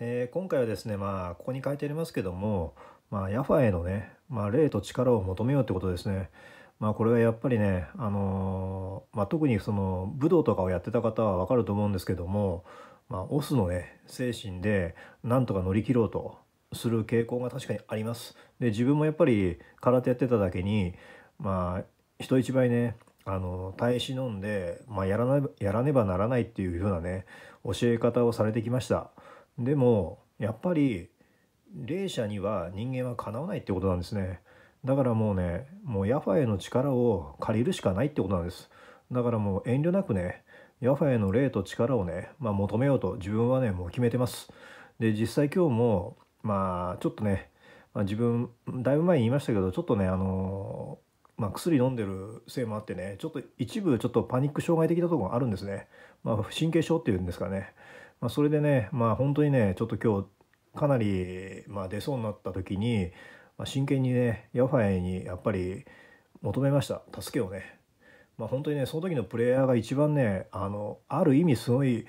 えー、今回はですねまあここに書いてありますけども、まあ、ヤファへのね、まあ、霊と力を求めようってことですね。まあこれはやっぱりね、あのー、まあ、特にその武道とかをやってた方はわかると思うんですけども、まあ、オスのね精神でなんとか乗り切ろうとする傾向が確かにあります。で自分もやっぱり空手やってただけにまあ人一倍ねあの耐え忍んで、まあ、やらなやらねばならないっていうようなね教え方をされてきました。でもやっぱり霊者には人間はかなわないってことなんですねだからもうねもうヤファエの力を借りるしかないってことなんですだからもう遠慮なくねヤファエの霊と力をね、まあ、求めようと自分はねもう決めてますで実際今日もまあちょっとね、まあ、自分だいぶ前に言いましたけどちょっとねあのまあ、薬飲んでるせいもあってねちょっと一部ちょっとパニック障害的なところがあるんですね、まあ、神経症っていうんですかねまあ、それでね、まあ、本当にねちょっと今日かなり、まあ、出そうになった時に、まあ、真剣にねヤファエにやっぱり求めました助けをね。まあ、本当にねその時のプレイヤーが一番ねあのある意味すごい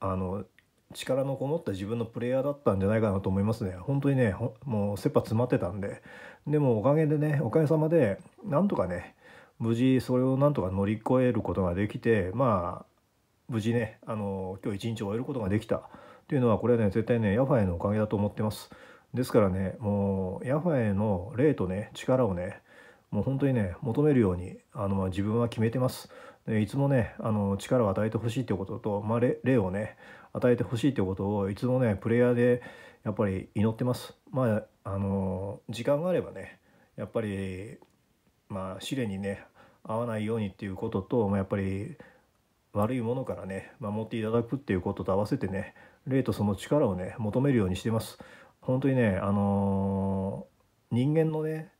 あの力のこもった自分のプレイヤーだったんじゃないかなと思いますね。本当にね、もう切羽詰まってたんで。でもおかげでね、おかげさまで、なんとかね、無事それをなんとか乗り越えることができて、まあ無事ねあの今日一日終えることができたというのはこれはね絶対ねヤファエのおかげだと思ってますですからねもうヤファエの霊とね力をねもう本当にね求めるようにあの自分は決めてますでいつもねあの力を与えてほしいということと、まあ、例をね与えてほしいということをいつもねプレイヤーでやっぱり祈ってますまああの時間があればねやっぱりまあ試練にね合わないようにっていうことと、まあ、やっぱり悪いものからね守っていただくっていうことと合わせてね霊とその力をね求めるようにしてます本当にねあのー、人間のね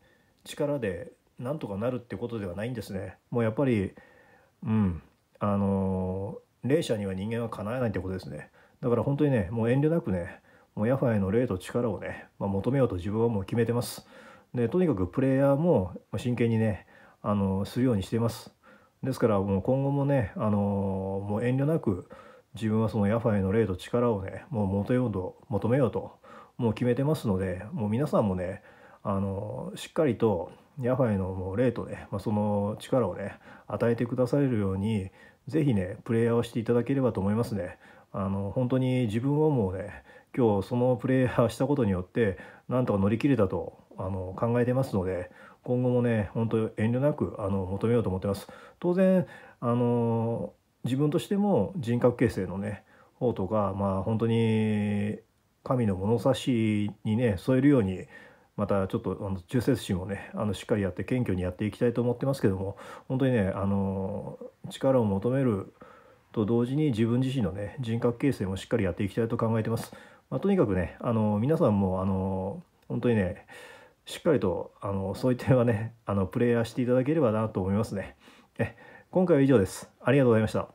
力でなんとかなるってことではないんですねもうやっぱりうんあのー、霊者には人間は叶えないってことですねだから本当にねもう遠慮なくねもうヤファエの霊と力をね、まあ、求めようと自分はもう決めてますでとにかくプレイヤーも真剣にねあのするようにしていますですからもう今後もね、あのもう遠慮なく自分はそのヤファへの霊と力をねもう求めようと求めようともう決めてますのでもう皆さんもね、あのしっかりとヤファへのもう霊とね、まあ、その力をね与えてくだされるようにぜひねプレイヤーをしていただければと思いますね。あの本当に自分をもうね今日そのプレイヤーしたことによってなんとか乗り切れたとあの考えてますので今後もね本当遠慮なくあの求めようと思ってます当然あの自分としても人格形成のね方とかまあ本当に神の物差しにね添えるようにまたちょっとあの中節心をねあのしっかりやって謙虚にやっていきたいと思ってますけども本当にねあの力を求めると同時に自分自身のね人格形成もしっかりやっていきたいと考えてます。まあ、とにかくねあの皆さんもあの本当にねしっかりとあのそういうたはねあのプレイヤーしていただければなと思いますね。え今回は以上です。ありがとうございました。